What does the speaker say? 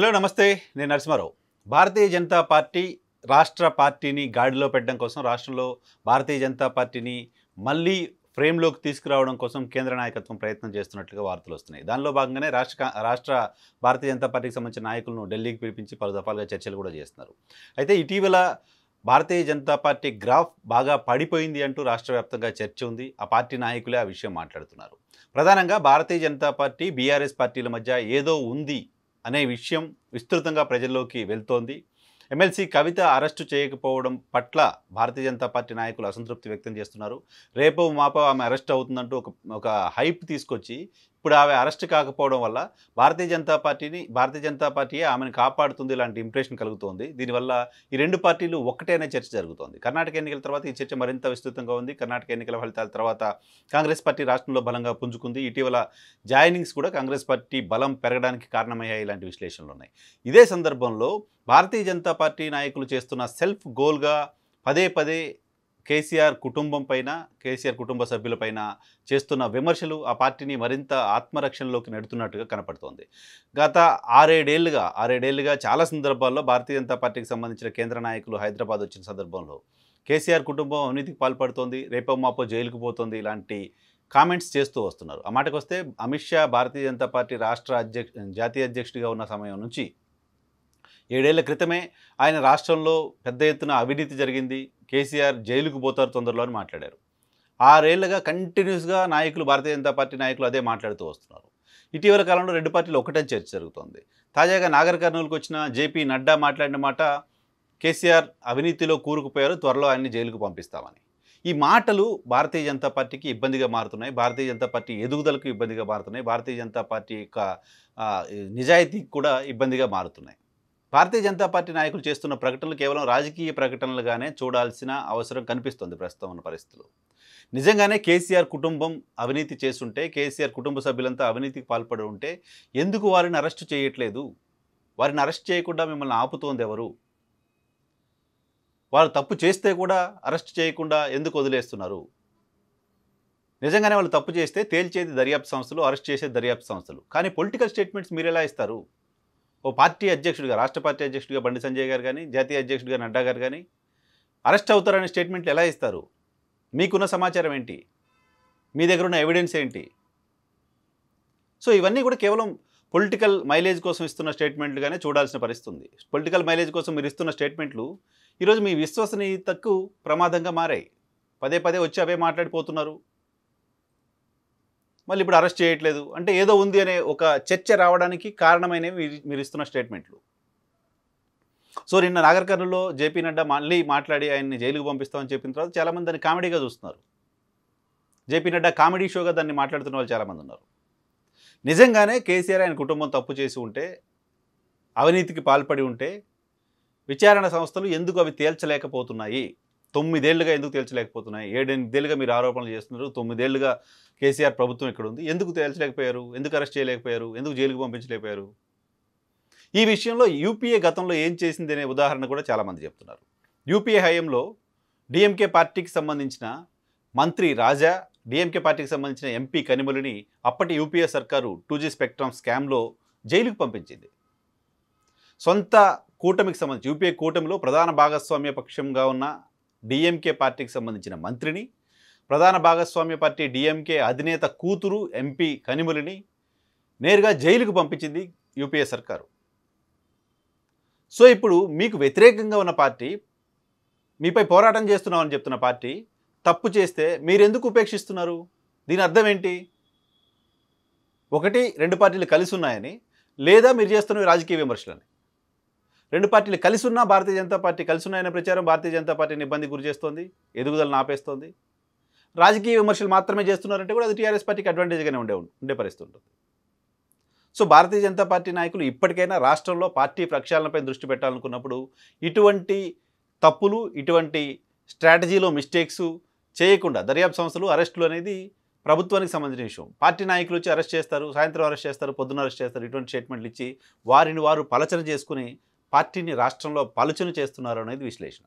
hello నమస్తే నేను నరసింహారావు భారతీయ జనతా పార్టీ రాష్ట్ర పార్టీని గాడిలో పెట్టడం కోసం రాష్ట్రంలో భారతీయ జనతా పార్టీని మళ్ళీ ఫ్రేమ్లోకి తీసుకురావడం కోసం కేంద్ర నాయకత్వం ప్రయత్నం చేస్తున్నట్లుగా వార్తలు వస్తున్నాయి దానిలో భాగంగానే రాష్ట్ర రాష్ట్ర భారతీయ జనతా పార్టీకి సంబంధించిన నాయకులను ఢిల్లీకి పిలిపించి పలు దఫాలుగా చర్చలు కూడా చేస్తున్నారు అయితే ఇటీవల భారతీయ జనతా పార్టీ గ్రాఫ్ బాగా పడిపోయింది అంటూ రాష్ట్ర వ్యాప్తంగా చర్చ ఉంది ఆ పార్టీ నాయకులే ఆ విషయం మాట్లాడుతున్నారు ప్రధానంగా భారతీయ జనతా పార్టీ బీఆర్ఎస్ పార్టీల మధ్య ఏదో ఉంది అనే విషయం విస్తృతంగా ప్రజల్లోకి వెళ్తోంది ఎమ్మెల్సీ కవిత అరెస్టు చేయకపోవడం పట్ల భారతీయ జనతా పార్టీ నాయకులు అసంతృప్తి వ్యక్తం చేస్తున్నారు రేపో మాపో ఆమె అరెస్ట్ అవుతుందంటూ ఒక ఒక హైప్ తీసుకొచ్చి ఇప్పుడు ఆమె అరెస్ట్ కాకపోవడం వల్ల భారతీయ జనతా పార్టీని భారతీయ జనతా పార్టీయే ఆమెను కాపాడుతుంది ఇలాంటి ఇంప్రెషన్ కలుగుతోంది దీనివల్ల ఈ రెండు పార్టీలు ఒకటేనే చర్చ జరుగుతోంది కర్ణాటక ఎన్నికల తర్వాత ఈ చర్చ మరింత విస్తృతంగా ఉంది కర్ణాటక ఎన్నికల ఫలితాల తర్వాత కాంగ్రెస్ పార్టీ రాష్ట్రంలో బలంగా పుంజుకుంది ఇటీవల జాయినింగ్స్ కూడా కాంగ్రెస్ పార్టీ బలం పెరగడానికి కారణమయ్యాయి ఇలాంటి విశ్లేషణలు ఉన్నాయి ఇదే సందర్భంలో భారతీయ జనతా పార్టీ నాయకులు చేస్తున్న సెల్ఫ్ గోల్గా పదే పదే కేసీఆర్ కుటుంబం పైన కేసీఆర్ కుటుంబ సభ్యులపైన చేస్తున్న విమర్శలు ఆ పార్టీని మరింత ఆత్మరక్షణలోకి నెడుతున్నట్టుగా కనపడుతోంది గత ఆరేడేళ్లుగా ఆరేడేళ్లుగా చాలా సందర్భాల్లో భారతీయ జనతా పార్టీకి సంబంధించిన కేంద్ర నాయకులు హైదరాబాద్ వచ్చిన సందర్భంలో కేసీఆర్ కుటుంబం అవినీతికి పాల్పడుతోంది రేపో మాపో జైలుకు పోతుంది ఇలాంటి కామెంట్స్ చేస్తూ వస్తున్నారు ఆ మాటకు వస్తే అమిత్ షా భారతీయ జనతా పార్టీ రాష్ట్ర అధ్యక్ష జాతీయ అధ్యక్షుడిగా ఉన్న సమయం నుంచి ఏడేళ్ల క్రితమే ఆయన రాష్ట్రంలో పెద్ద ఎత్తున అవినీతి జరిగింది కేసీఆర్ జైలుకు పోతారు తొందరలో అని మాట్లాడారు ఆరేళ్లుగా కంటిన్యూస్గా నాయకులు భారతీయ జనతా పార్టీ నాయకులు అదే మాట్లాడుతూ వస్తున్నారు ఇటీవల కాలంలో రెండు పార్టీలు ఒకటే చర్చ జరుగుతోంది తాజాగా నాగర్ కర్నూలుకు వచ్చిన జేపీ నడ్డా మాట్లాడిన మాట కేసీఆర్ అవినీతిలో కూరుకుపోయారు త్వరలో ఆయన్ని జైలుకు పంపిస్తామని ఈ మాటలు భారతీయ జనతా పార్టీకి ఇబ్బందిగా మారుతున్నాయి భారతీయ జనతా పార్టీ ఎదుగుదలకు ఇబ్బందిగా మారుతున్నాయి భారతీయ జనతా పార్టీ యొక్క నిజాయితీకి కూడా ఇబ్బందిగా మారుతున్నాయి భారతీయ జనతా పార్టీ నాయకులు చేస్తున్న ప్రకటనలు కేవలం రాజకీయ ప్రకటనలుగానే చూడాల్సిన అవసరం కనిపిస్తోంది ప్రస్తుతం ఉన్న పరిస్థితులు నిజంగానే కేసీఆర్ కుటుంబం అవినీతి చేస్తుంటే కేసీఆర్ కుటుంబ సభ్యులంతా అవినీతికి పాల్పడి ఉంటే ఎందుకు వారిని అరెస్టు చేయట్లేదు వారిని అరెస్ట్ చేయకుండా మిమ్మల్ని ఆపుతోంది ఎవరు వారు తప్పు చేస్తే కూడా అరెస్ట్ చేయకుండా ఎందుకు వదిలేస్తున్నారు నిజంగానే వాళ్ళు తప్పు చేస్తే తేల్చేది దర్యాప్తు సంస్థలు అరెస్ట్ చేసేది దర్యాప్తు సంస్థలు కానీ పొలిటికల్ స్టేట్మెంట్స్ మీరు ఎలా ఇస్తారు ఓ పార్టీ అధ్యక్షుడిగా రాష్ట్ర పార్టీ అధ్యక్షుడిగా బండి సంజయ్ గారు కానీ జాతీయ అధ్యక్షుడిగా నడ్డా గారు కానీ అరెస్ట్ అవుతారనే స్టేట్మెంట్లు ఎలా ఇస్తారు మీకున్న సమాచారం ఏంటి మీ దగ్గర ఉన్న ఎవిడెన్స్ ఏంటి సో ఇవన్నీ కూడా కేవలం పొలిటికల్ మైలేజ్ కోసం ఇస్తున్న స్టేట్మెంట్లుగానే చూడాల్సిన పరిస్థితుంది పొలిటికల్ మైలేజ్ కోసం మీరు ఇస్తున్న స్టేట్మెంట్లు ఈరోజు మీ విశ్వసనీయతకు ప్రమాదంగా మారాయి పదే పదే వచ్చి అవే మాట్లాడిపోతున్నారు మళ్ళీ ఇప్పుడు అరెస్ట్ చేయట్లేదు అంటే ఏదో ఉంది అనే ఒక చర్చ రావడానికి కారణమైనవి మీరు ఇస్తున్న స్టేట్మెంట్లు సో నిన్న నాగర్ జేపీ నడ్డా మళ్ళీ మాట్లాడి ఆయన్ని జైలుకు పంపిస్తామని చెప్పిన తర్వాత చాలామంది దాన్ని కామెడీగా చూస్తున్నారు జేపీ నడ్డా కామెడీ షోగా దాన్ని మాట్లాడుతున్న వాళ్ళు చాలామంది ఉన్నారు నిజంగానే కేసీఆర్ ఆయన కుటుంబం తప్పు చేసి ఉంటే అవినీతికి పాల్పడి ఉంటే విచారణ సంస్థలు ఎందుకు అవి తేల్చలేకపోతున్నాయి తొమ్మిదేళ్లుగా ఎందుకు తేల్చలేకపోతున్నాయి ఏడెనిమిదేళ్లుగా మీరు ఆరోపణలు చేస్తున్నారు తొమ్మిదేళ్లుగా కేసీఆర్ ప్రభుత్వం ఇక్కడ ఉంది ఎందుకు తేల్చలేకపోయారు ఎందుకు అరెస్ట్ చేయలేకపోయారు ఎందుకు జైలుకు పంపించలేకపోయారు ఈ విషయంలో యూపీఏ గతంలో ఏం చేసింది అనే ఉదాహరణ కూడా చాలామంది చెప్తున్నారు యూపీఏ హయంలో డిఎంకే పార్టీకి సంబంధించిన మంత్రి రాజా డిఎంకే పార్టీకి సంబంధించిన ఎంపీ కనిమలిని అప్పటి యూపీఏ సర్కారు టూ జీ స్పెక్ట్రమ్ స్కామ్లో జైలుకు పంపించింది సొంత కూటమికి సంబంధించి యూపీఏ కూటమిలో ప్రధాన భాగస్వామ్య పక్షంగా ఉన్న డిఎంకే పార్టీకి సంబంధించిన మంత్రిని ప్రధాన భాగస్వామ్య పార్టీ డిఎంకే అధినేత కూతురు ఎంపీ కనిమలిని నేరుగా జైలుకు పంపించింది యూపీఏ సర్కారు సో ఇప్పుడు మీకు వ్యతిరేకంగా ఉన్న పార్టీ మీపై పోరాటం చేస్తున్నామని చెప్తున్న పార్టీ తప్పు చేస్తే మీరెందుకు ఉపేక్షిస్తున్నారు దీని అర్థం ఏంటి ఒకటి రెండు పార్టీలు కలిసి ఉన్నాయని లేదా మీరు చేస్తున్న రాజకీయ విమర్శలని రెండు పార్టీలు కలిసి ఉన్నా భారతీయ జనతా పార్టీ కలిసి ఉన్నాయనే ప్రచారం భారతీయ జనతా పార్టీని ఇబ్బంది గురి చేస్తోంది ఎదుగుదలను ఆపేస్తోంది రాజకీయ విమర్శలు మాత్రమే చేస్తున్నారంటే కూడా అది టీఆర్ఎస్ పార్టీకి అడ్వాంటేజ్గానే ఉండే ఉండే పరిస్థితి ఉంటుంది సో భారతీయ జనతా పార్టీ నాయకులు ఇప్పటికైనా రాష్ట్రంలో పార్టీ ప్రక్షాళనపై దృష్టి పెట్టాలనుకున్నప్పుడు ఇటువంటి తప్పులు ఇటువంటి స్ట్రాటజీలో మిస్టేక్స్ చేయకుండా దర్యాప్తు సంస్థలు అరెస్టులు అనేది ప్రభుత్వానికి సంబంధించిన విషయం పార్టీ నాయకులు వచ్చి అరెస్ట్ చేస్తారు సాయంత్రం అరెస్ట్ చేస్తారు పొద్దున్న అరెస్ట్ చేస్తారు ఇటువంటి స్టేట్మెంట్లు ఇచ్చి వారిని వారు పలచన చేసుకుని పార్టీని రాష్ట్రంలో పలుచన చేస్తున్నారు అనేది విశ్లేషణ